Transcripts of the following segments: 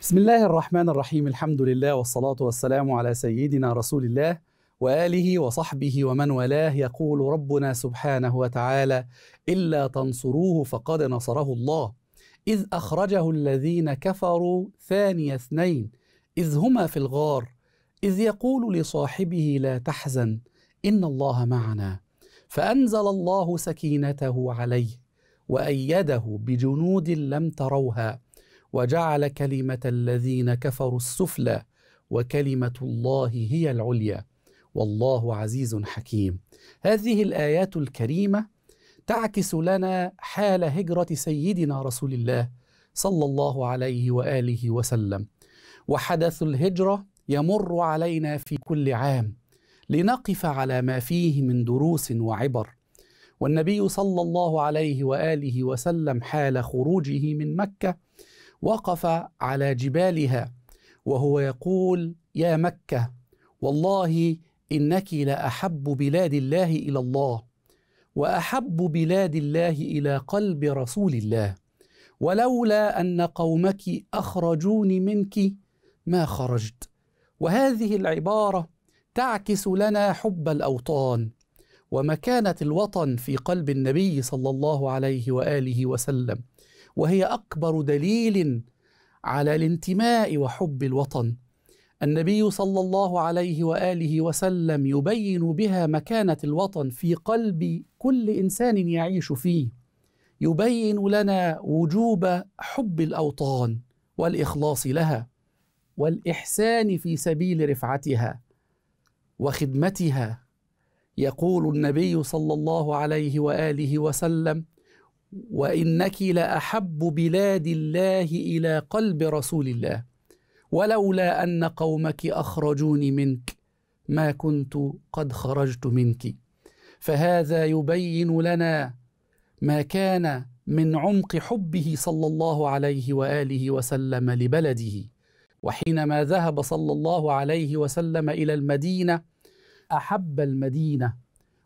بسم الله الرحمن الرحيم الحمد لله والصلاة والسلام على سيدنا رسول الله وآله وصحبه ومن والاه يقول ربنا سبحانه وتعالى إلا تنصروه فقد نصره الله إذ أخرجه الذين كفروا ثاني اثنين إذ هما في الغار إذ يقول لصاحبه لا تحزن إن الله معنا فأنزل الله سكينته عليه وأيده بجنود لم تروها وجعل كلمة الذين كفروا السفلى وكلمة الله هي العليا والله عزيز حكيم. هذه الآيات الكريمة تعكس لنا حال هجرة سيدنا رسول الله صلى الله عليه واله وسلم. وحدث الهجرة يمر علينا في كل عام لنقف على ما فيه من دروس وعبر. والنبي صلى الله عليه واله وسلم حال خروجه من مكه وقف على جبالها وهو يقول يا مكه والله انك لاحب بلاد الله الى الله واحب بلاد الله الى قلب رسول الله ولولا ان قومك اخرجوني منك ما خرجت وهذه العباره تعكس لنا حب الاوطان ومكانه الوطن في قلب النبي صلى الله عليه واله وسلم وهي اكبر دليل على الانتماء وحب الوطن النبي صلى الله عليه واله وسلم يبين بها مكانه الوطن في قلب كل انسان يعيش فيه يبين لنا وجوب حب الاوطان والاخلاص لها والاحسان في سبيل رفعتها وخدمتها يقول النبي صلى الله عليه واله وسلم وانك لاحب بلاد الله الى قلب رسول الله ولولا ان قومك اخرجوني منك ما كنت قد خرجت منك فهذا يبين لنا ما كان من عمق حبه صلى الله عليه واله وسلم لبلده وحينما ذهب صلى الله عليه وسلم الى المدينه احب المدينه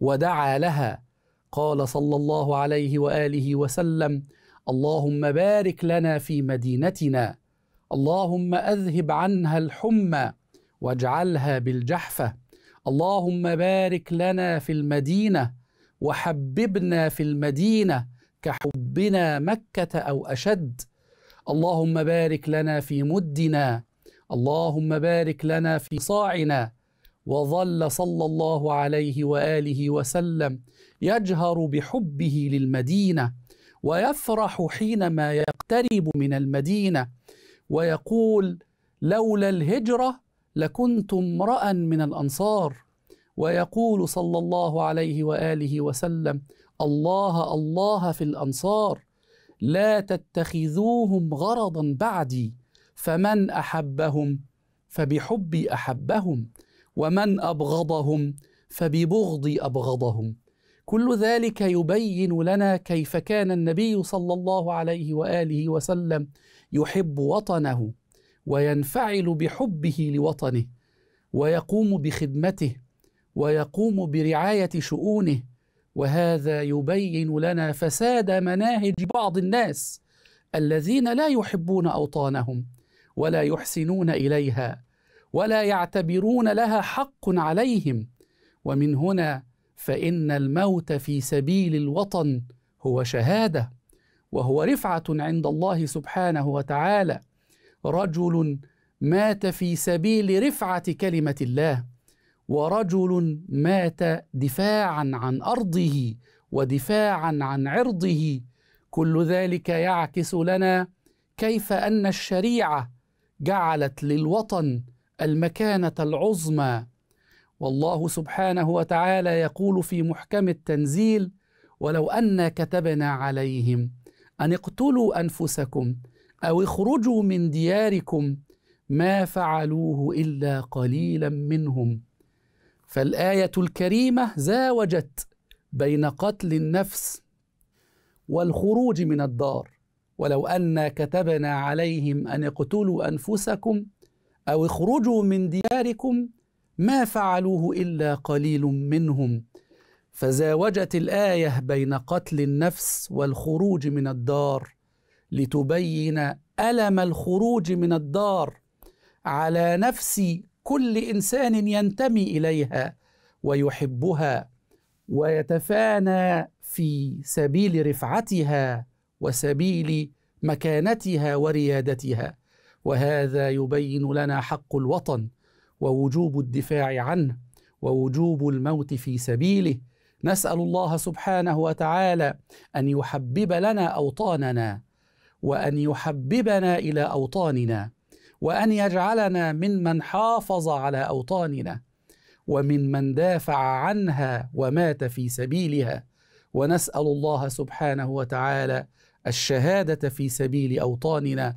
ودعا لها قال صلى الله عليه واله وسلم اللهم بارك لنا في مدينتنا اللهم اذهب عنها الحمى واجعلها بالجحفه اللهم بارك لنا في المدينه وحببنا في المدينه كحبنا مكه او اشد اللهم بارك لنا في مدنا اللهم بارك لنا في صاعنا وظل صلى الله عليه واله وسلم يجهر بحبه للمدينه ويفرح حينما يقترب من المدينه ويقول لولا الهجره لكنت امرا من الانصار ويقول صلى الله عليه واله وسلم الله الله في الانصار لا تتخذوهم غرضا بعدي فمن احبهم فبحبي احبهم ومن ابغضهم فببغضي ابغضهم كل ذلك يبين لنا كيف كان النبي صلى الله عليه واله وسلم يحب وطنه وينفعل بحبه لوطنه ويقوم بخدمته ويقوم برعايه شؤونه وهذا يبين لنا فساد مناهج بعض الناس الذين لا يحبون اوطانهم ولا يحسنون اليها ولا يعتبرون لها حق عليهم ومن هنا فان الموت في سبيل الوطن هو شهاده وهو رفعه عند الله سبحانه وتعالى رجل مات في سبيل رفعه كلمه الله ورجل مات دفاعا عن ارضه ودفاعا عن عرضه كل ذلك يعكس لنا كيف ان الشريعه جعلت للوطن المكانه العظمى والله سبحانه وتعالى يقول في محكم التنزيل ولو انا كتبنا عليهم ان اقتلوا انفسكم او اخرجوا من دياركم ما فعلوه الا قليلا منهم فالايه الكريمه زاوجت بين قتل النفس والخروج من الدار ولو انا كتبنا عليهم ان اقتلوا انفسكم أو اخرجوا من دياركم ما فعلوه إلا قليل منهم فزاوجت الآية بين قتل النفس والخروج من الدار لتبين ألم الخروج من الدار على نفس كل إنسان ينتمي إليها ويحبها ويتفانى في سبيل رفعتها وسبيل مكانتها وريادتها وهذا يبين لنا حق الوطن ووجوب الدفاع عنه ووجوب الموت في سبيله نسال الله سبحانه وتعالى ان يحبب لنا اوطاننا وان يحببنا الى اوطاننا وان يجعلنا ممن حافظ على اوطاننا ومن من دافع عنها ومات في سبيلها ونسال الله سبحانه وتعالى الشهاده في سبيل اوطاننا